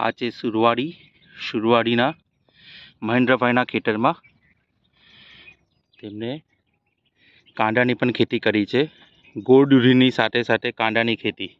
આ છે સુરવાડી સુરવાડીના મહેન્દ્રભાઈના ખેતરમાં તેમણે કાંદાની પણ ખેતી કરી છે ગોળ ગોળડુરીની સાથે સાથે કાંદાની ખેતી